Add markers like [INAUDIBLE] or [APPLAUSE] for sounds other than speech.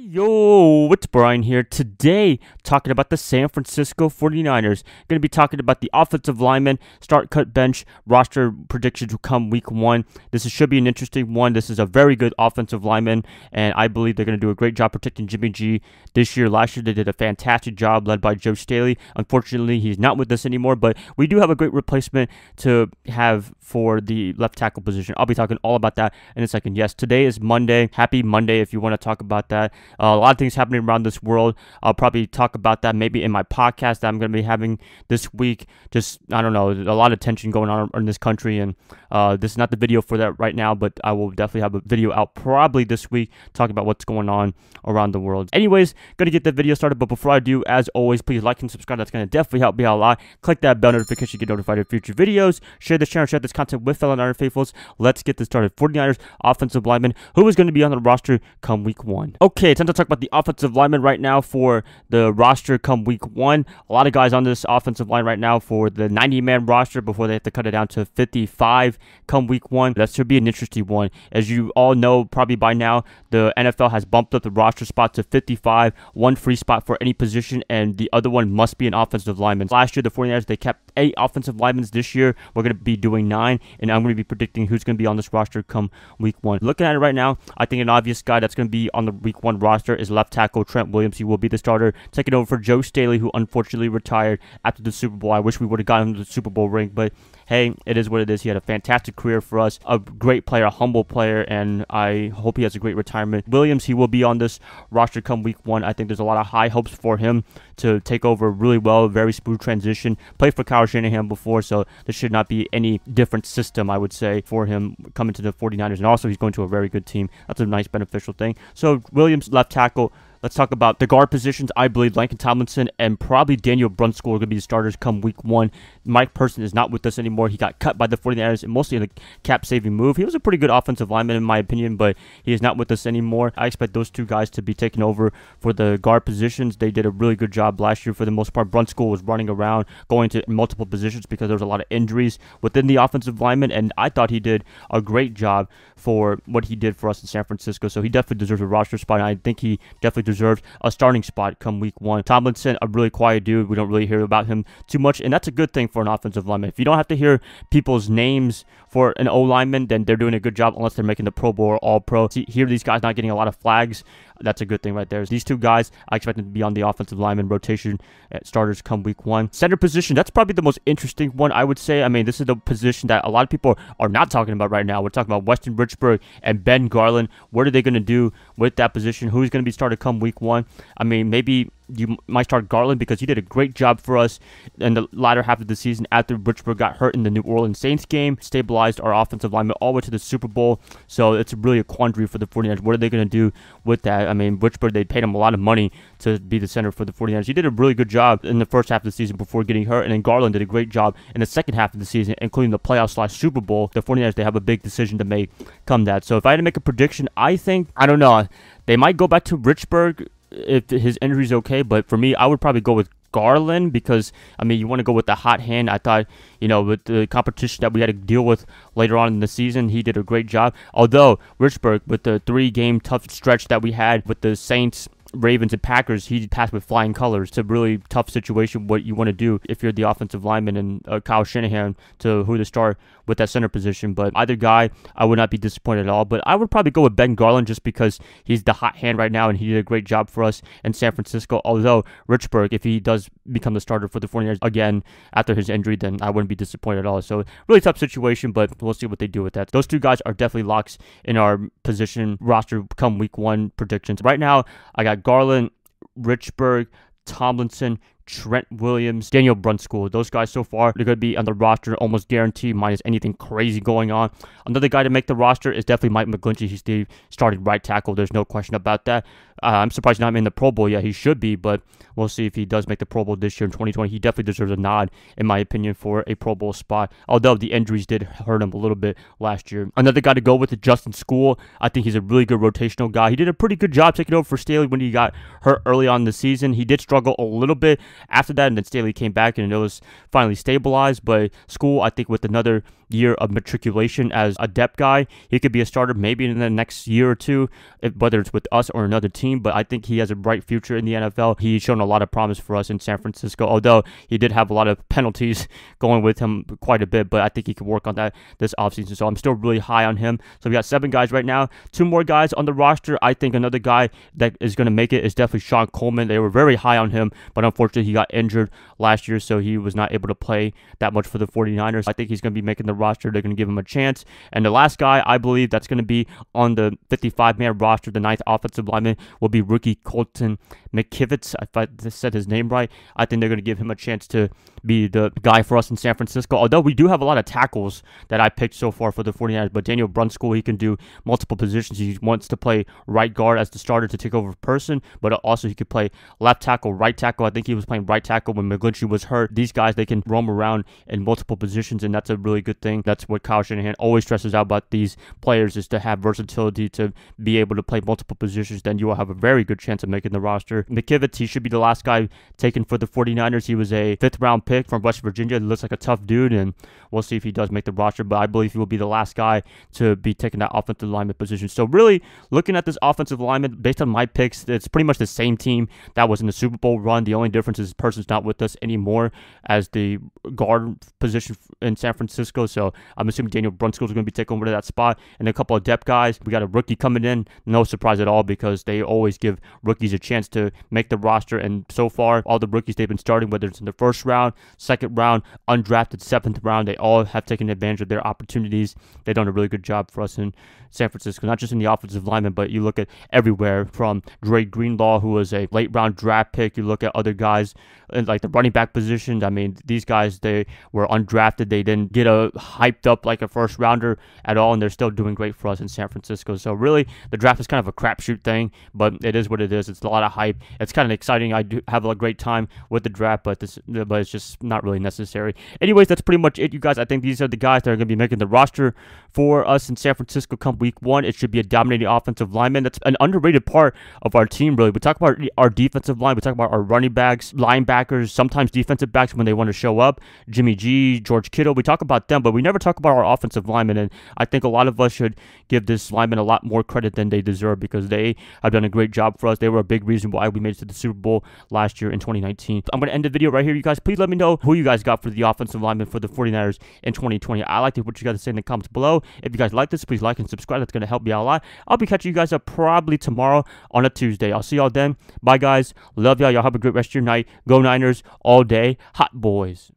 Yo, it's Brian here. Today, talking about the San Francisco 49ers. Going to be talking about the offensive lineman, start, cut, bench, roster predictions will come week one. This is, should be an interesting one. This is a very good offensive lineman, and I believe they're going to do a great job protecting Jimmy G this year. Last year, they did a fantastic job led by Joe Staley. Unfortunately, he's not with us anymore, but we do have a great replacement to have for the left tackle position. I'll be talking all about that in a second. Yes, today is Monday. Happy Monday if you want to talk about that. Uh, a lot of things happening around this world. I'll probably talk about that maybe in my podcast that I'm going to be having this week. Just, I don't know, a lot of tension going on in this country and uh, this is not the video for that right now, but I will definitely have a video out probably this week talking about what's going on around the world. Anyways, gonna get the video started, but before I do, as always, please like and subscribe. That's gonna definitely help me out a lot. Click that bell notification to get notified of future videos. Share this channel, share this content with fellow Iron Faithfuls. Let's get this started. 49ers offensive lineman, who is gonna be on the roster come week one. Okay, time to talk about the offensive lineman right now for the roster come week one. A lot of guys on this offensive line right now for the 90-man roster before they have to cut it down to 55 come week 1. That should be an interesting one. As you all know, probably by now, the NFL has bumped up the roster spot to 55, one free spot for any position, and the other one must be an offensive lineman. Last year, the 49ers, they kept eight offensive linemen. This year, we're going to be doing nine, and I'm going to be predicting who's going to be on this roster come week one. Looking at it right now, I think an obvious guy that's going to be on the week one roster is left tackle Trent Williams. He will be the starter, taking over for Joe Staley, who unfortunately retired after the Super Bowl. I wish we would have gotten to the Super Bowl ring, but hey, it is what it is. He had a fantastic career for us, a great player, a humble player, and I hope he has a great retirement. Williams, he will be on this roster come week one. I think there's a lot of high hopes for him to take over really well, very smooth transition. Played for Kyle Shanahan before, so there should not be any different system, I would say, for him coming to the 49ers. And also, he's going to a very good team. That's a nice beneficial thing. So, Williams, left tackle. Let's talk about the guard positions. I believe Lankin Tomlinson and probably Daniel Brunskill are going to be the starters come week one. Mike Person is not with us anymore. He got cut by the 49ers, mostly in a cap saving move. He was a pretty good offensive lineman, in my opinion, but he is not with us anymore. I expect those two guys to be taking over for the guard positions. They did a really good job last year for the most part. Brunskill was running around, going to multiple positions because there was a lot of injuries within the offensive lineman, and I thought he did a great job for what he did for us in San Francisco. So he definitely deserves a roster spot, and I think he definitely deserves a starting spot come week one. Tomlinson, a really quiet dude. We don't really hear about him too much, and that's a good thing for an offensive lineman. If you don't have to hear people's names for an O lineman, then they're doing a good job unless they're making the Pro Bowl or All Pro. See, here, these guys not getting a lot of flags that's a good thing right there. these two guys, I expect them to be on the offensive lineman rotation uh, starters come week one. Center position, that's probably the most interesting one, I would say. I mean, this is the position that a lot of people are not talking about right now. We're talking about Weston Richburg and Ben Garland. What are they going to do with that position? Who's going to be started come week one? I mean, maybe you might start Garland because he did a great job for us in the latter half of the season after Richburg got hurt in the New Orleans Saints game, stabilized our offensive lineman all the way to the Super Bowl. So it's really a quandary for the 49ers. What are they going to do with that? I mean, richburg they paid him a lot of money to be the center for the 49ers. He did a really good job in the first half of the season before getting hurt, and then Garland did a great job in the second half of the season, including the playoffs slash Super Bowl. The 49ers, they have a big decision to make come that. So if I had to make a prediction, I think, I don't know, they might go back to Richburg if his injury's okay. But for me, I would probably go with Garland because I mean you want to go with the hot hand. I thought you know with the competition that we had to deal with later on in the season, he did a great job. Although Richburg with the three game tough stretch that we had with the Saints Ravens and Packers, he passed with flying colors. It's a really tough situation. What you want to do if you're the offensive lineman and uh, Kyle Shanahan to who to start with that center position. But either guy, I would not be disappointed at all. But I would probably go with Ben Garland just because he's the hot hand right now and he did a great job for us in San Francisco. Although Richburg, if he does become the starter for the 49ers again after his injury, then I wouldn't be disappointed at all. So really tough situation, but we'll see what they do with that. Those two guys are definitely locks in our position roster come week one predictions. Right now, I got Garland, Richburg, Tomlinson, Trent Williams, Daniel Brunskill. Those guys so far, they're going to be on the roster almost guaranteed, minus anything crazy going on. Another guy to make the roster is definitely Mike McGlinchey. He's the starting right tackle. There's no question about that. Uh, I'm surprised not in the Pro Bowl yet. He should be, but we'll see if he does make the Pro Bowl this year in 2020. He definitely deserves a nod, in my opinion, for a Pro Bowl spot, although the injuries did hurt him a little bit last year. Another guy to go with is Justin School. I think he's a really good rotational guy. He did a pretty good job taking over for Staley when he got hurt early on the season. He did struggle a little bit after that, and then Staley came back and it was finally stabilized. But School, I think, with another year of matriculation as a depth guy. He could be a starter maybe in the next year or two, whether it's with us or another team. But I think he has a bright future in the NFL. He's shown a lot of promise for us in San Francisco, although he did have a lot of [LAUGHS] penalties going with him quite a bit. But I think he could work on that this offseason. So I'm still really high on him. So we got seven guys right now. Two more guys on the roster. I think another guy that is going to make it is definitely Sean Coleman. They were very high on him, but unfortunately he got injured last year, so he was not able to play that much for the 49ers. I think he's going to be making the roster. They're going to give him a chance. And the last guy, I believe, that's going to be on the 55 man roster, the ninth offensive lineman, will be rookie Colton McKivitz. If I said his name right, I think they're going to give him a chance to be the guy for us in San Francisco. Although we do have a lot of tackles that I picked so far for the 49ers, but Daniel Brunskill, he can do multiple positions. He wants to play right guard as the starter to take over person, but also he could play left tackle, right tackle. I think he was playing right tackle when McGlinchey was hurt. These guys, they can roam around in multiple positions, and that's a really good thing thing. That's what Kyle Shanahan always stresses out about these players is to have versatility to be able to play multiple positions. Then you will have a very good chance of making the roster. McKivitz, he should be the last guy taken for the 49ers. He was a fifth round pick from West Virginia. He looks like a tough dude, and we'll see if he does make the roster. But I believe he will be the last guy to be taking that offensive lineman position. So really, looking at this offensive lineman based on my picks, it's pretty much the same team that was in the Super Bowl run. The only difference is person's not with us anymore as the guard position in San Francisco. So so I'm assuming Daniel Brunskill is going to be taking over to that spot. And a couple of depth guys. We got a rookie coming in. No surprise at all because they always give rookies a chance to make the roster. And so far, all the rookies they've been starting, whether it's in the first round, second round, undrafted seventh round, they all have taken advantage of their opportunities. They've done a really good job for us in San Francisco, not just in the offensive lineman, but you look at everywhere from Dre Greenlaw, who was a late round draft pick. You look at other guys uh, like the running back position. I mean, these guys, they were undrafted. They didn't get a hyped up like a first rounder at all, and they're still doing great for us in San Francisco. So really, the draft is kind of a crapshoot thing, but it is what it is. It's a lot of hype. It's kind of exciting. I do have a great time with the draft, but this, but it's just not really necessary. Anyways, that's pretty much it, you guys. I think these are the guys that are going to be making the roster for us in San Francisco come week one. It should be a dominating offensive lineman. That's an underrated part of our team, really. We talk about our defensive line. We talk about our running backs, linebackers, sometimes defensive backs when they want to show up. Jimmy G, George Kittle. We talk about them, but we we never talk about our offensive linemen, and I think a lot of us should give this lineman a lot more credit than they deserve because they have done a great job for us. They were a big reason why we made it to the Super Bowl last year in 2019. I'm going to end the video right here, you guys. Please let me know who you guys got for the offensive lineman for the 49ers in 2020. I like to what you guys say in the comments below. If you guys like this, please like and subscribe. That's going to help me out a lot. I'll be catching you guys up probably tomorrow on a Tuesday. I'll see y'all then. Bye, guys. Love y'all. Y'all have a great rest of your night. Go Niners all day. Hot boys.